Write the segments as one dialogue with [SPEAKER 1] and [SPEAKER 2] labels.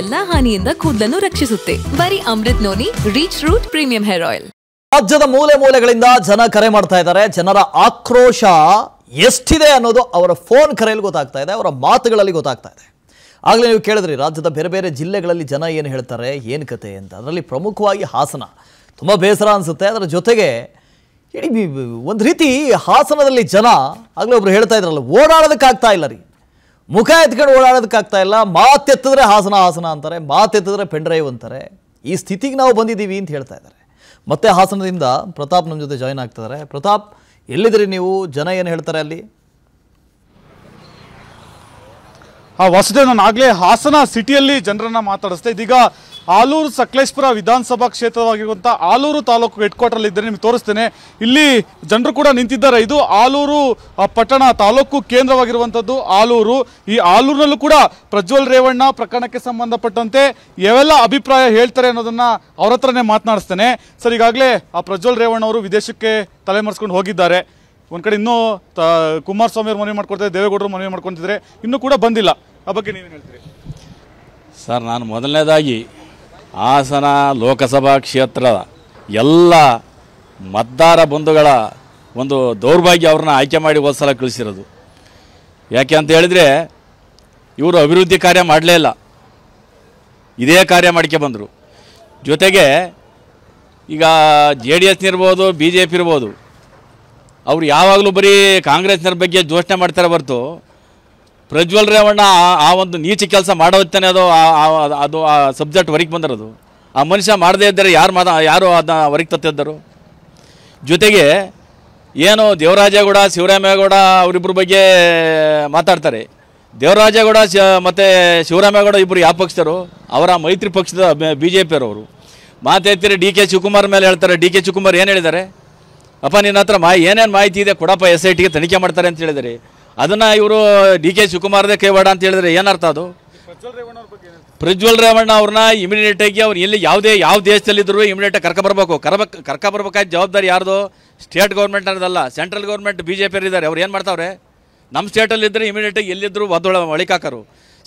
[SPEAKER 1] ಎಲ್ಲಾ ಹಾನಿಯಿಂದ ಕೂದಲನ್ನು ರಕ್ಷಿಸುತ್ತೆ ಬರೀ Amrit noni reach root premium hair oil
[SPEAKER 2] ರಾಜ್ಯದ ಮೂಲೆ ಮೂಲೆಗಳಿಂದ ಜನ ಕರೆ ಮಾಡ್ತಾ ಇದ್ದಾರೆ ಜನರ ಆಕ್ರೋಶ ಎಷ್ಟಿದೆ ಅನ್ನೋದು ಅವರ ಫೋನ್ ಕರೆಯಲ್ಲಿ ಗೊತ್ತಾಗ್ತಾ ಇದೆ ಅವರ ಮಾತುಗಳಲ್ಲಿ ಗೊತ್ತಾಗ್ತಾ ಇದೆ ಆಗಲೇ ನೀವು ಕೇಳಿದ್ರಿ ರಾಜ್ಯದ ಬೇರೆ ಬೇರೆ ಜಿಲ್ಲೆಗಳಲ್ಲಿ ಜನ ಏನು ಹೇಳ್ತಾರೆ ಏನು ಕತೆ ಅಂತ ಅದರಲ್ಲಿ ಪ್ರಮುಖವಾಗಿ ಹಾಸನ ತುಂಬ ಬೇಸರ ಅನಿಸುತ್ತೆ ಅದರ ಜೊತೆಗೆ ಇಡೀ ಒಂದು ರೀತಿ ಹಾಸನದಲ್ಲಿ ಜನ ಆಗಲೇ ಒಬ್ರು ಹೇಳ್ತಾ ಇದ್ರಲ್ಲ ಓಡಾಡೋದಕ್ಕಾಗ್ತಾ ಇಲ್ಲ ರೀ ಮುಖ ಎತ್ಕೊಂಡು ಓಡಾಡೋದಕ್ಕಾಗ್ತಾ ಇಲ್ಲ ಮಾತೆತ್ತಿದ್ರೆ ಹಾಸನ ಹಾಸನ ಅಂತಾರೆ ಮಾತೆತ್ತಿದ್ರೆ ಪೆಂಡ್ರೈವ್ ಅಂತಾರೆ ಈ ಸ್ಥಿತಿಗೆ ನಾವು ಬಂದಿದ್ದೀವಿ ಅಂತ ಹೇಳ್ತಾ ಇದ್ದಾರೆ ಮತ್ತೆ ಹಾಸನದಿಂದ ಪ್ರತಾಪ್ ನಮ್ಮ ಜೊತೆ ಜಾಯ್ನ್ ಆಗ್ತಿದ್ದಾರೆ ಪ್ರತಾಪ್ ಎಲ್ಲಿದ್ರಿ ನೀವು ಜನ ಏನು ಹೇಳ್ತಾರೆ ಅಲ್ಲಿ ಆ ವಸತಿ ನಾನು ಆಗಲೇ ಹಾಸನ ಸಿಟಿಯಲ್ಲಿ
[SPEAKER 3] ಜನರನ್ನ ಮಾತಾಡಿಸ್ತಾ ಇದೀಗ ಆಲೂರು ಸಕಲೇಶ್ಪುರ ವಿಧಾನಸಭಾ ಕ್ಷೇತ್ರವಾಗಿರುವಂಥ ಆಲೂರು ತಾಲೂಕು ಹೆಡ್ ಕ್ವಾರ್ಟರ್ ಇದ್ದರೆ ನಿಮಗೆ ತೋರಿಸ್ತೇನೆ ಇಲ್ಲಿ ಜನರು ಕೂಡ ನಿಂತಿದ್ದಾರೆ ಇದು ಆಲೂರು ಪಟ್ಟಣ ತಾಲೂಕು ಕೇಂದ್ರವಾಗಿರುವಂಥದ್ದು ಆಲೂರು ಈ ಆಲೂರಿನಲ್ಲೂ ಕೂಡ ಪ್ರಜ್ವಲ್ ರೇವಣ್ಣ ಪ್ರಕರಣಕ್ಕೆ ಸಂಬಂಧಪಟ್ಟಂತೆ ಯಾವೆಲ್ಲ ಅಭಿಪ್ರಾಯ ಹೇಳ್ತಾರೆ ಅನ್ನೋದನ್ನು ಅವ್ರ ಹತ್ರನೇ ಮಾತನಾಡಿಸ್ತೇನೆ ಸರ್ ಈಗಾಗಲೇ ಆ ಪ್ರಜ್ವಲ್ ರೇವಣ್ಣ ಅವರು ವಿದೇಶಕ್ಕೆ ತಲೆ ಹೋಗಿದ್ದಾರೆ ಒಂದು ಕಡೆ ಇನ್ನೂ ಕುಮಾರಸ್ವಾಮಿ ಅವರು ಮನವಿ ಮಾಡ್ಕೊಡ್ತಾರೆ ದೇವೇಗೌಡರು ಮನವಿ ಮಾಡ್ಕೊತಿದ್ದಾರೆ ಇನ್ನೂ ಕೂಡ ಬಂದಿಲ್ಲ ಆ ಬಗ್ಗೆ ನೀವೇನು ಹೇಳ್ತೀರಿ
[SPEAKER 2] ಸರ್ ನಾನು ಮೊದಲನೇದಾಗಿ ಹಾಸನ ಲೋಕಸಭಾ ಕ್ಷೇತ್ರ ಎಲ್ಲ ಮತದಾರ ಬಂಧುಗಳ ಒಂದು ದೌರ್ಭಾಗ್ಯ ಅವ್ರನ್ನ ಆಯ್ಕೆ ಮಾಡಿ ಹೋದ ಸಲ ಕಳಿಸಿರೋದು ಯಾಕೆ ಅಂತ ಹೇಳಿದರೆ ಇವರು ಅಭಿವೃದ್ಧಿ ಕಾರ್ಯ ಮಾಡಲೇ ಇಲ್ಲ ಇದೇ ಕಾರ್ಯ ಮಾಡ್ಕೆ ಬಂದರು ಜೊತೆಗೆ ಈಗ ಜೆ ಡಿ ಎಸ್ನಿರ್ಬೋದು ಬಿ ಜೆ ಪಿ ಇರ್ಬೋದು ಅವರು ಯಾವಾಗಲೂ ಬರೀ ಕಾಂಗ್ರೆಸ್ನವ್ರ ಬಗ್ಗೆ ಘೋಷಣೆ ಮಾಡ್ತಾರೆ ಹೊರ್ತು ಪ್ರಜ್ವಲ್ ರೇವಣ್ಣ ಆ ಒಂದು ನೀಚ ಕೆಲಸ ಮಾಡೋತ್ತಾನೆ ಅದು ಅದು ಆ ಸಬ್ಜೆಕ್ಟ್ ಹೊರಗೆ ಬಂದಿರೋದು ಆ ಮನುಷ್ಯ ಮಾಡದೇ ಇದ್ದರೆ ಯಾರು ಮಾದ ಯಾರು ಅದನ್ನ ಹೊರಗೆ ತತ್ತಿದ್ದರು ಜೊತೆಗೆ ಏನು ದೇವರಾಜೇಗೌಡ ಶಿವರಾಮೇಗೌಡ ಅವರಿಬ್ಬರ ಬಗ್ಗೆ ಮಾತಾಡ್ತಾರೆ ದೇವರಾಜೇಗೌಡ ಶ ಮತ್ತು ಶಿವರಾಮೇಗೌಡ ಇಬ್ಬರು ಯಾವ ಪಕ್ಷದರು ಅವರ ಮೈತ್ರಿ ಪಕ್ಷದ ಬಿ ಜೆ ಅವರು ಮಾತಾಡ್ತೀರಿ ಡಿ ಕೆ ಶಿವಕುಮಾರ್ ಮೇಲೆ ಹೇಳ್ತಾರೆ ಡಿ ಕೆ ಶಿವಕುಮಾರ್ ಏನು ಹೇಳಿದ್ದಾರೆ ಅಪ್ಪ ನಿನ್ನ ಹತ್ರ ಮಾ ಏನೇನು ಮಾಹಿತಿ ಇದೆ ಕೊಡಪ್ಪ ಎಸ್ ಐ ಟಿಗೆ ತನಿಖೆ ಮಾಡ್ತಾರೆ ಅಂತ ಹೇಳಿದ್ದಾರೆ ಅದನ್ನು ಇವರು ಡಿ ಕೆ ಶಿವಕುಮಾರ್ದೇ ಕೈವಾಡ ಅಂತ ಹೇಳಿದ್ರೆ ಏನರ್ಥ ಅದು ಪ್ರಜ್ವಲ್ ರೇವಣ್ಣ ಅವ್ರನ್ನ ಇಮಿಡಿಯೇಟ್ ಆಗಿ ಅವ್ರು ಎಲ್ಲಿ ಯಾವುದೇ ಯಾವ ದೇಶದಲ್ಲಿದ್ದರೂ ಇಮಿಡಿಯೇಟ್ ಕರ್ಕ ಬರಬೇಕು ಕರ್ಬಕ್ ಕರ್ಕ ಬರ್ಬೇಕಾದ ಜವಾಬ್ದಾರಿ ಯಾರ್ದು ಸ್ಟೇಟ್ ಗೌರ್ಮೆಂಟ್ ಅನ್ನೋದಲ್ಲ ಸೆಂಟ್ರಲ್ ಗೌರ್ಮೆಂಟ್ ಬಿ ಜೆ ಪಿರಿದ್ದಾರೆ ಇದ್ದಾರೆ ಅವ್ರು ಏನು ಮಾಡ್ತಾವ್ರೆ ನಮ್ಮ ಸ್ಟೇಟಲ್ಲಿದ್ದರೆ ಆಗಿ ಎಲ್ಲಿದ್ದರೂ ಒದ್ದೊಳ ಒಳಿಕಾಕರು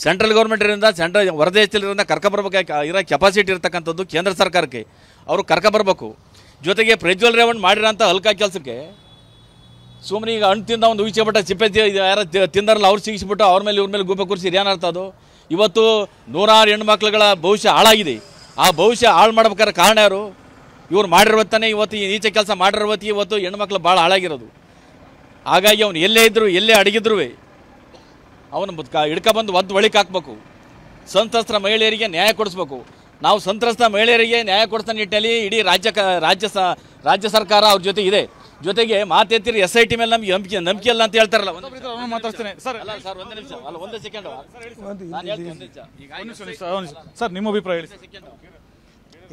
[SPEAKER 2] ಸೆಂಟ್ರಲ್ ಇರಿಂದ ಸೆಂಟ್ರಲ್ ಹೊರದೇಶದಲ್ಲಿರೋದನ್ನ ಕರ್ಕ ಬರ್ಬೇಕಾಗಿ ಇರೋ ಕೆಪಾಸಿಟಿ ಇರ್ತಕ್ಕಂಥದ್ದು ಕೇಂದ್ರ ಸರ್ಕಾರಕ್ಕೆ ಅವರು ಕರ್ಕ ಬರಬೇಕು ಜೊತೆಗೆ ಪ್ರಜ್ವಲ್ ರೇವಣ್ಣ ಮಾಡಿರೋಂಥ ಹಲ್ಕಾ ಕೆಲಸಕ್ಕೆ ಸುಮ್ಮನೆ ಈಗ ಹಣ್ಣು ತಿಂದ ಒಂದು ಉಯಿಸಿ ಬಿಟ್ಟ ಚಿಪ್ಪೆ ಯಾರು ತಿಂದಾರಲ್ಲ ಅವ್ರು ಸಿಗಿಸ್ಬಿಟ್ಟು ಅವ್ರ ಮೇಲೆ ಇವ್ರ ಮೇಲೆ ಗುಬ್ಬೆ ಕೂರಿಸಿ ಏನಾರ್ಥ ಅದು ಇವತ್ತು ನೂರಾರು ಹೆಣ್ಮಕ್ಳುಗಳ ಭವಿಷ್ಯ ಹಾಳಾಗಿದೆ ಆ ಭವಿಷ್ಯ ಹಾಳು ಮಾಡ್ಬೇಕಾದ್ರೆ ಕಾರಣ ಯಾರು ಇವ್ರು ಮಾಡಿರುವತ್ತಾನೆ ಇವತ್ತು ಈ ಈಚೆ ಕೆಲಸ ಮಾಡಿರುವತ್ತಿ ಇವತ್ತು ಹೆಣ್ಮಕ್ಳು ಭಾಳ ಹಾಳಾಗಿರೋದು ಹಾಗಾಗಿ ಅವನು ಎಲ್ಲೇ ಇದ್ದರೂ ಎಲ್ಲೇ ಅಡಗಿದ್ರು ಅವನು ಬಂದು ಒದ್ದು ಒಳಿಕ್ ಹಾಕ್ಬೇಕು ಸಂತ್ರಸ್ತರ ಮಹಿಳೆಯರಿಗೆ ನ್ಯಾಯ ಕೊಡಿಸ್ಬೇಕು ನಾವು ಸಂತ್ರಸ್ತ ಮಹಿಳೆಯರಿಗೆ ನ್ಯಾಯ ಕೊಡಿಸ್ತಾನೆ ನಿಟ್ಟಿನಲ್ಲಿ ಇಡೀ ರಾಜ್ಯ ರಾಜ್ಯ ರಾಜ್ಯ ಸರ್ಕಾರ ಅವ್ರ ಜೊತೆ ಇದೆ ಜೊತೆಗೆ ಮಾತೇತಿರಿ ಎಸ್ ಐ ಟಿ ಮೇಲೆ ನಮಗೆ ನಂಬಿಕೆ ನಂಬಿಕೆ ಇಲ್ಲ ಅಂತ ಹೇಳ್ತಾರಲ್ಲ ಮಾತಾಡ್ತೇನೆ ಸರ್ ನಿಮ್ಮ
[SPEAKER 3] ಅಭಿಪ್ರಾಯ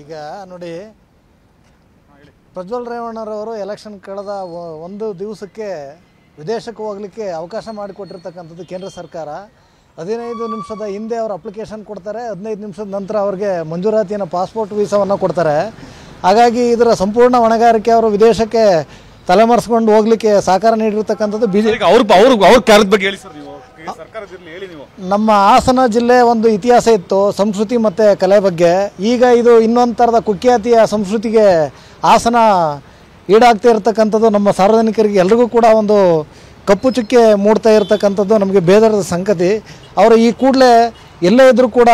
[SPEAKER 1] ಈಗ ನೋಡಿ ಪ್ರಜ್ವಲ್ ರೇವಣ್ಣರವರು ಎಲೆಕ್ಷನ್ ಕಳೆದ ಒಂದು ದಿವಸಕ್ಕೆ ವಿದೇಶಕ್ಕೆ ಹೋಗ್ಲಿಕ್ಕೆ ಅವಕಾಶ ಮಾಡಿಕೊಟ್ಟಿರ್ತಕ್ಕಂಥದ್ದು ಕೇಂದ್ರ ಸರ್ಕಾರ ಹದಿನೈದು ನಿಮಿಷದ ಹಿಂದೆ ಅವರು ಅಪ್ಲಿಕೇಶನ್ ಕೊಡ್ತಾರೆ ಹದಿನೈದು ನಿಮಿಷದ ನಂತರ ಅವ್ರಿಗೆ ಮಂಜೂರಾತಿಯನ್ನು ಪಾಸ್ಪೋರ್ಟ್ ವೀಸಾವನ್ನು ಕೊಡ್ತಾರೆ ಹಾಗಾಗಿ ಇದರ ಸಂಪೂರ್ಣ ಹೊಣೆಗಾರಿಕೆ ಅವರು ವಿದೇಶಕ್ಕೆ ತಲೆಮರೆಸ್ಕೊಂಡು ಹೋಗ್ಲಿಕ್ಕೆ ಸಹಕಾರ ನೀಡಿರ್ತಕ್ಕಂಥದ್ದು ಬಿಜೆಪಿ ನಮ್ಮ ಹಾಸನ ಜಿಲ್ಲೆ ಒಂದು ಇತಿಹಾಸ ಇತ್ತು ಸಂಸ್ಕೃತಿ ಮತ್ತು ಕಲೆ ಬಗ್ಗೆ ಈಗ ಇದು ಇನ್ನೊಂದು ಥರದ ಕುಖ್ಯಾತಿಯ ಸಂಸ್ಕೃತಿಗೆ ಹಾಸನ ಈಡಾಗ್ತಾ ಇರತಕ್ಕಂಥದ್ದು ನಮ್ಮ ಸಾರ್ವಜನಿಕರಿಗೆ ಎಲ್ರಿಗೂ ಕೂಡ ಒಂದು ಕಪ್ಪು ಚುಕ್ಕೆ ಮೂಡ್ತಾ ಇರತಕ್ಕಂಥದ್ದು ನಮಗೆ ಬೇದರದ ಸಂಗತಿ ಅವರು ಈ ಕೂಡಲೇ ಎಲ್ಲೇ ಇದ್ದರೂ ಕೂಡ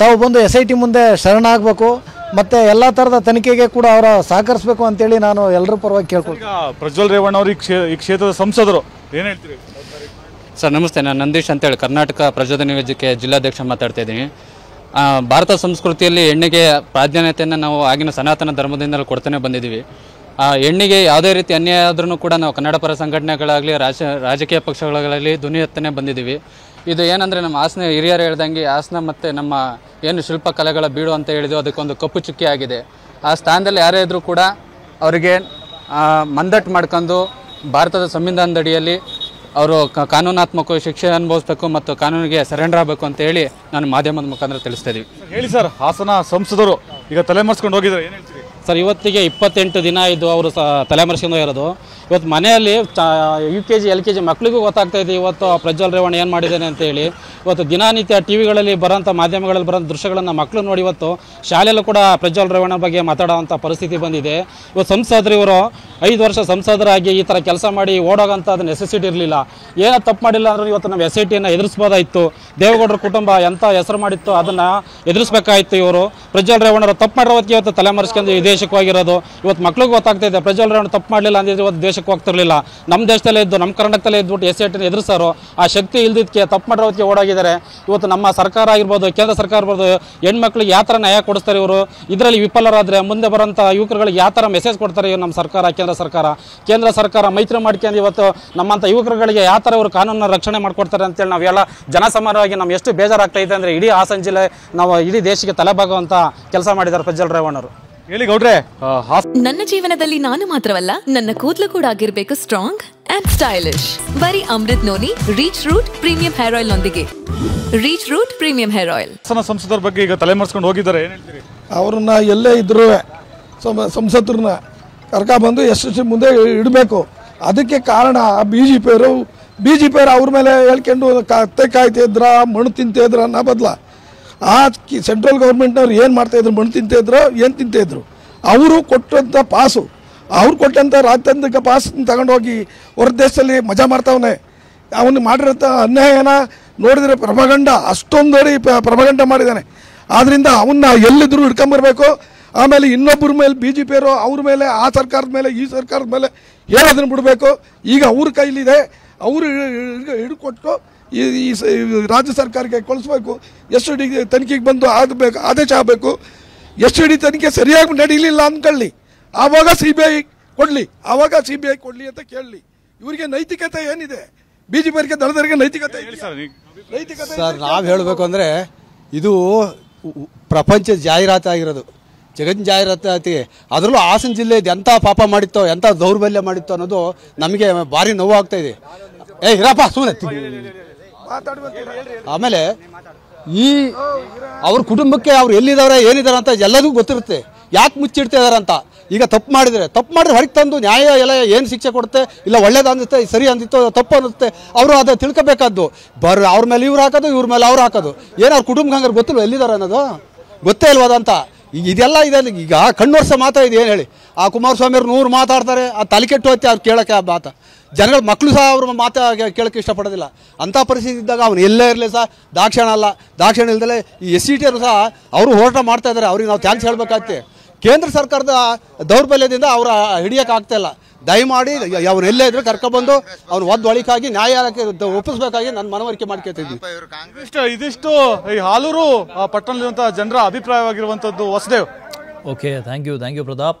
[SPEAKER 1] ತಾವು ಬಂದು ಎಸ್ ಐ ಟಿ ಮುಂದೆ ಶರಣಾಗಬೇಕು ಮತ್ತೆ ಎಲ್ಲ ಥರದ ತನಿಖೆಗೆ ಕೂಡ ಅವರ ಸಹಕರಿಸಬೇಕು ಅಂತೇಳಿ ನಾನು ಎಲ್ಲರೂ ಪರವಾಗಿ ಕೇಳ್ಕೊಳ್ತೀನಿ
[SPEAKER 3] ಪ್ರಜ್ವಲ್ ರೇವಣ್ಣ ಅವರು ಈ
[SPEAKER 4] ಕ್ಷೇತ್ರದ ಸಂಸದರು ಏನು ಹೇಳ್ತೀರಿ ಸರ್ ನಮಸ್ತೆ ನಾನು ನಂದೀಶ್ ಅಂತೇಳಿ ಕರ್ನಾಟಕ ಪ್ರಜೋದನ ವೇದಿಕೆ ಜಿಲ್ಲಾಧ್ಯಕ್ಷ ಮಾತಾಡ್ತಾ ಇದ್ದೀನಿ ಭಾರತ ಸಂಸ್ಕೃತಿಯಲ್ಲಿ ಹೆಣ್ಣಿಗೆ ಪ್ರಾಧಾನ್ಯತೆಯನ್ನು ನಾವು ಆಗಿನ ಸನಾತನ ಧರ್ಮದಿಂದಲೂ ಕೊಡ್ತಾನೆ ಬಂದಿದ್ದೀವಿ ಆ ಹೆಣ್ಣಿಗೆ ಯಾವುದೇ ರೀತಿ ಅನ್ಯಾಯ ಆದ್ರೂ ಕೂಡ ನಾವು ಕನ್ನಡ ಪರ ಸಂಘಟನೆಗಳಾಗಲಿ ರಾಜಕೀಯ ಪಕ್ಷಗಳಾಗಲಿ ಧ್ವನಿ ಹತ್ತನೇ ಬಂದಿದ್ದೀವಿ ಇದು ಏನಂದರೆ ನಮ್ಮ ಹಾಸನ ಹಿರಿಯರು ಹೇಳ್ದಂಗೆ ಹಾಸನ ಮತ್ತು ನಮ್ಮ ಏನು ಶಿಲ್ಪಕಲೆಗಳ ಬೀಡು ಅಂತ ಹೇಳಿದ್ರು ಅದಕ್ಕೊಂದು ಕಪ್ಪು ಚುಕ್ಕಿ ಆಗಿದೆ ಆ ಸ್ಥಾನದಲ್ಲಿ ಯಾರೇ ಇದ್ದರೂ ಕೂಡ ಅವರಿಗೆ ಮಂದಟ್ಟು ಮಾಡ್ಕೊಂಡು ಭಾರತದ ಸಂವಿಧಾನದಡಿಯಲ್ಲಿ ಅವರು ಕಾನೂನಾತ್ಮಕ ಶಿಕ್ಷೆ ಅನುಭವಿಸ್ಬೇಕು ಮತ್ತು ಕಾನೂನಿಗೆ ಸರೆಂಡರ್ ಆಗಬೇಕು ಅಂತ ಹೇಳಿ ನಾನು ಮಾಧ್ಯಮದ ಮುಖಾಂತರ ತಿಳಿಸ್ತಾ ಇದ್ದೀವಿ ಹೇಳಿ ಸರ್ ಹಾಸನ ಸಂಸದರು ಈಗ ತಲೆಮರೆಸ್ಕೊಂಡು ಹೋಗಿದ್ದಾರೆ ಸರ್ ಇವತ್ತಿಗೆ ಇಪ್ಪತ್ತೆಂಟು ದಿನ ಇದ್ದು ಅವರು ಸಹ ತಲೆಮರೆಸ್ಕೊಂಡು ಇರೋದು ಇವತ್ತು ಮನೆಯಲ್ಲಿ ಚಾ U K G L K G ಮಕ್ಕಳಿಗೂ ಇದೆ ಇವತ್ತು ಪ್ರಜ್ವಲ್ ರೇವಣ್ಣ ಏನು ಮಾಡಿದ್ದೇನೆ ಅಂತೇಳಿ ಇವತ್ತು ದಿನನಿತ್ಯ ಟಿ ವಿಗಳಲ್ಲಿ ಬರೋಂಥ ಮಾಧ್ಯಮಗಳಲ್ಲಿ ಬರೋಂಥ ದೃಶ್ಯಗಳನ್ನು ಮಕ್ಕಳು ನೋಡಿ ಇವತ್ತು ಶಾಲೆಯಲ್ಲೂ ಕೂಡ ಪ್ರಜ್ವಲ್ ರೇವಣ್ಣ ಬಗ್ಗೆ ಮಾತಾಡೋವಂಥ ಪರಿಸ್ಥಿತಿ ಬಂದಿದೆ ಇವತ್ತು ಸಂಸದರು ಇವರು ಐದು ವರ್ಷ ಸಂಸದರಾಗಿ ಈ ಥರ ಕೆಲಸ ಮಾಡಿ ಓಡೋಗಂಥ ಅದು ನೆಸೆಸಿಟಿ ಇರಲಿಲ್ಲ ಏನೋ ತಪ್ಪು ಮಾಡಿಲ್ಲ ಅಂದ್ರೆ ಇವತ್ತು ನಾವು ಎಸ್ ಐ ಟಿಯನ್ನು ಎದುರಿಸ್ಬೋದಾಗಿತ್ತು ದೇವೇಗೌಡರ ಕುಟುಂಬ ಎಂಥ ಹೆಸರು ಮಾಡಿತ್ತು ಅದನ್ನು ಎದುರಿಸಬೇಕಾಯಿತು ಇವರು ಪ್ರಜ್ವಲ್ ರೇವಣ್ಣರು ತಪ್ಪು ಮಾಡಿರೋದಕ್ಕೆ ಇವತ್ತು ತಲೆ ವಿದೇಶಕ್ಕೆ ಹೋಗಿರೋದು ಇವತ್ತು ಮಕ್ಕಳಿಗೆ ಗೊತ್ತಾಗ್ತಾ ಇದೆ ಪ್ರಜ್ವಲ್ ರೇವಣ್ಣ ತಪ್ಪು ಮಾಡಲಿಲ್ಲ ಅಂದಿದ್ರೆ ಇವತ್ತು ದೇಶ ದೇಶಕ್ಕೆ ಹೋಗ್ತಿರ್ಲಿಲ್ಲ ನಮ್ಮ ದೇಶದಲ್ಲೇ ಇದ್ದು ನಮ್ಮ ಕರ್ನಾಟಕದಲ್ಲೇ ಇದ್ಬಿಟ್ಟು ಎಸ್ ಎಟ್ಟಿನ ಎದುರಿಸೋರು ಆ ಶಕ್ತಿ ಇಲ್ದಿದ್ದಕ್ಕೆ ತಪ್ಪು ಮಾಡೋದಕ್ಕೆ ಓಡಾಗಿದ್ದಾರೆ ಇವತ್ತು ನಮ್ಮ ಸರ್ಕಾರ ಆಗಿರ್ಬೋದು ಕೇಂದ್ರ ಸರ್ಕಾರ ಇರ್ಬೋದು ಹೆಣ್ಮಕ್ಳಿಗೆ ಯಾವ ಥರ ನ್ಯಾಯ ಕೊಡಿಸ್ತಾರೆ ಇವರು ಇದರಲ್ಲಿ ವಿಫಲರಾದರೆ ಮುಂದೆ ಬರೋಂಥ ಯುವಕರುಗಳಿಗೆ ಯಾವ ಥರ ಮೆಸೇಜ್ ಕೊಡ್ತಾರೆ ಇವರು ನಮ್ಮ ಸರ್ಕಾರ ಕೇಂದ್ರ ಸರ್ಕಾರ ಕೇಂದ್ರ ಸರ್ಕಾರ ಮೈತ್ರಿ ಮಾಡ್ಕೊಂಡು ಇವತ್ತು ನಮ್ಮಂಥ ಯುವಕರುಗಳಿಗೆ ಯಾವ ಥರ ಇವರು ಕಾನೂನನ್ನು ರಕ್ಷಣೆ ಮಾಡಿಕೊಡ್ತಾರೆ ಅಂತೇಳಿ ನಾವೆಲ್ಲ ಜನಸಾಮಾನ್ಯವಾಗಿ ನಮ್ಮ ಎಷ್ಟು ಬೇಜಾರಾಗ್ತಾ ಇದೆ ಅಂದರೆ ಇಡೀ ಹಾಸನ ಜಿಲ್ಲೆ ನಾವು ಇಡೀ ದೇಶಕ್ಕೆ ತಲೆಬಾಗುವಂಥ ಕೆಲಸ ಮಾಡಿದ್ದಾರೆ ಪ್ರಜ್ವಲ್ ರೇವಣ್ಣರು ಗೌಡ್ರೆ ನನ್ನ
[SPEAKER 1] ಜೀವನದಲ್ಲಿ ನಾನು ಮಾತ್ರವಲ್ಲ ನನ್ನ ಕೂದಲು ಕೂಡ ಆಗಿರ್ಬೇಕು ಸ್ಟ್ರಾಂಗ್ ಅಂಡ್ ಸ್ಟೈಲಿಶ್ ಬರೀ Amrit noni reach root premium hair oil ನೊಂದಿಗೆ reach root premium hair oil ಸಂಸದರ
[SPEAKER 3] ಬಗ್ಗೆ ಈಗ ತಲೆ ಮರೆಸ್ಕೊಂಡು ಹೋಗಿದ್ದಾರೆ ಏನು ಹೇಳ್ತೀರಿ ಅವ್ರನ್ನ ಎಲ್ಲೇ ಸಂಸದ್ರನ್ನ ಸಂಸದರನ್ನ ಬಂದು ಯಶಸ್ವಿ ಮುಂದೆ ಇಡಬೇಕು ಅದಕ್ಕೆ ಕಾರಣ ಬಿ ಜೆ ಅವರು ಬಿ ಜೆ ಅವ್ರ ಮೇಲೆ ಹೇಳ್ಕೊಂಡು ಕತ್ತೆ ಕಾಯ್ತಿದ್ರ ಮಣ್ಣು ತಿಂತಿದ್ರ ಅನ್ನೋ ಬದಲ ಆ ಸೆಂಟ್ರಲ್ ಗೌರ್ಮೆಂಟ್ನವ್ರು ಏನು ಮಾಡ್ತಾಯಿದ್ರು ಮಣ್ಣು ತಿಂತಿದ್ರು ಏನು ಇದ್ರು ಅವರು ಕೊಟ್ಟಂಥ ಪಾಸು ಅವ್ರು ಕೊಟ್ಟಂಥ ರಾಜತಾಂತ್ರಿಕ ಪಾಸ್ ತಗೊಂಡೋಗಿ ಹೊರ ದೇಶದಲ್ಲಿ ಮಜಾ ಮಾಡ್ತಾವನೆ ಅವನು ಮಾಡಿರೋಂಥ ಅನ್ಯಾಯನ ನೋಡಿದರೆ ಪ್ರಭಗಂಡ ಅಷ್ಟೊಂದು ಅಡಿ ಪ್ರಭಗಂಡ ಮಾಡಿದ್ದಾನೆ ಆದ್ದರಿಂದ ಅವನ್ನ ಎಲ್ಲಿದ್ರು ಹಿಡ್ಕೊಂಬರ್ಬೇಕು ಆಮೇಲೆ ಇನ್ನೊಬ್ಬರ ಮೇಲೆ ಬಿ ಜೆ ಪಿಯವರು ಅವ್ರ ಮೇಲೆ ಆ ಸರ್ಕಾರದ ಮೇಲೆ ಈ ಸರ್ಕಾರದ ಮೇಲೆ ಹೇಳೋದನ್ನು ಬಿಡಬೇಕು ಈಗ ಅವ್ರ ಕೈಲಿದೆ ಅವರು ಹಿಡ್ಕೊಟ್ಟು ಈ ಈ ರಾಜ್ಯ ಸರ್ಕಾರಕ್ಕೆ ಕಳಿಸ್ಬೇಕು ಎಸ್ ಡಿ ತನಿಖೆಗೆ ಬಂದು ಆಗಬೇಕು ಆದೇಶ ಆಗಬೇಕು ಎಸ್ ಡಿ ತನಿಖೆ ಸರಿಯಾಗಿ ನಡೀಲಿಲ್ಲ ಅಂದ್ಕೊಳ್ಳಿ ಆವಾಗ ಸಿ ಬಿ ಐ ಕೊಡಲಿ ಆವಾಗ ಸಿ ಬಿ ಐ ಕೊಡಲಿ ಅಂತ ಕೇಳಲಿ ಇವರಿಗೆ ನೈತಿಕತೆ ಏನಿದೆ
[SPEAKER 1] ಬಿಜೆಪಿಯವರಿಗೆ ದಳದವರಿಗೆ ನೈತಿಕತೆ
[SPEAKER 3] ನೈತಿಕತೆ ಸರ್
[SPEAKER 1] ನಾವು ಹೇಳಬೇಕು ಅಂದರೆ ಇದು ಪ್ರಪಂಚ ಆಗಿರೋದು ಜಗನ್ ಜಾಹೀರಾತಿಗೆ ಅದರಲ್ಲೂ ಹಾಸನ ಜಿಲ್ಲೆದು ಎಂಥ ಪಾಪ ಮಾಡಿತ್ತೋ ಎಂಥ ದೌರ್ಬಲ್ಯ ಮಾಡಿತ್ತೋ ಅನ್ನೋದು ನಮಗೆ ಭಾರಿ ಆಗ್ತಾ ಇದೆ ಏ ಇರಪ್ಪ ಸುಮ್ಮನೆ ಆಮೇಲೆ ಈ ಅವ್ರ ಕುಟುಂಬಕ್ಕೆ ಅವ್ರು ಎಲ್ಲಿದ್ದಾರೆ ಏನಿದ್ದಾರೆ ಅಂತ ಎಲ್ಲದೂ ಗೊತ್ತಿರುತ್ತೆ ಯಾಕೆ ಮುಚ್ಚಿಡ್ತಾ ಅಂತ ಈಗ ತಪ್ಪು ಮಾಡಿದರೆ ತಪ್ಪು ಮಾಡಿದ್ರೆ ಹೊರಗೆ ತಂದು ನ್ಯಾಯ ಎಲ್ಲ ಏನು ಶಿಕ್ಷೆ ಕೊಡುತ್ತೆ ಇಲ್ಲ ಒಳ್ಳೇದು ಅನ್ನಿಸುತ್ತೆ ಸರಿ ಅಂದಿತ್ತು ತಪ್ಪು ಅನ್ನಿಸುತ್ತೆ ಅವರು ಅದು ತಿಳ್ಕೊಬೇಕಾದ್ದು ಬರ್ ಅವ್ರ ಮೇಲೆ ಇವ್ರು ಹಾಕೋದು ಇವ್ರ ಮೇಲೆ ಅವ್ರು ಹಾಕೋದು ಏನು ಅವ್ರ ಕುಟುಂಬ ಹಂಗಾರೆ ಗೊತ್ತಿಲ್ಲ ಎಲ್ಲಿದ್ದಾರೆ ಅನ್ನೋದು ಗೊತ್ತೇ ಇಲ್ವಾದಂತ ಈಗ ಇದೆಲ್ಲ ಇದೆ ಈಗ ಕಣ್ಣು ವರ್ಷ ಮಾತಾ ಇದೆ ಏನು ಹೇಳಿ ಆ ಕುಮಾರಸ್ವಾಮಿಯವ್ರು ನೂರು ಮಾತಾಡ್ತಾರೆ ಆ ತಲೆ ಕೆಟ್ಟು ಹೋಗ್ತಿ ಅವ್ರು ಕೇಳೋಕ್ಕೆ ಆ ಮಾತಾ ಜನರ ಮಕ್ಕಳು ಸಹ ಅವ್ರ ಮಾತಾ ಕೇಳೋಕ್ಕೆ ಇಷ್ಟಪಡೋದಿಲ್ಲ ಅಂಥ ಪರಿಸ್ಥಿತಿ ಇದ್ದಾಗ ಅವನು ಎಲ್ಲೇ ಇರಲಿ ಸಹ ದಾಕ್ಷಣ ಅಲ್ಲ ದಾಕ್ಷಣ ಇಲ್ಲದೆ ಈ ಎಸ್ ಸಿ ಸಹ ಅವರು ಹೋರಾಟ ಮಾಡ್ತಾ ಇದ್ದಾರೆ ಅವ್ರಿಗೆ ನಾವು ಥ್ಯಾಂಕ್ಸ್ ಹೇಳಬೇಕಾಗ್ತೀವಿ ಕೇಂದ್ರ ಸರ್ಕಾರದ ದೌರ್ಬಲ್ಯದಿಂದ ಅವರ ಆಗ್ತಾ ಇಲ್ಲ ದಯಮಾಡಿ ಅವ್ರು ಎಲ್ಲೇ ಇದ್ರೆ ಕರ್ಕೊಬಂದು ಅವ್ನು ಒದ್ದು ಒಳಿಕಾಗಿ ನ್ಯಾಯಾಲಯಕ್ಕೆ ಒಪ್ಪಿಸಬೇಕಾಗಿ ನಾನು ಮನವರಿಕೆ ಮಾಡ್ಕೊತಿದ್ದೀನಿ ಇದಿಷ್ಟು ಇದಿಷ್ಟು ಈ ಹಾಲೂರು
[SPEAKER 2] ಪಟ್ಟಣದಲ್ಲಿರುವಂತಹ ಜನರ ಅಭಿಪ್ರಾಯವಾಗಿರುವಂಥದ್ದು Vasudev okay thank you thank you Pratap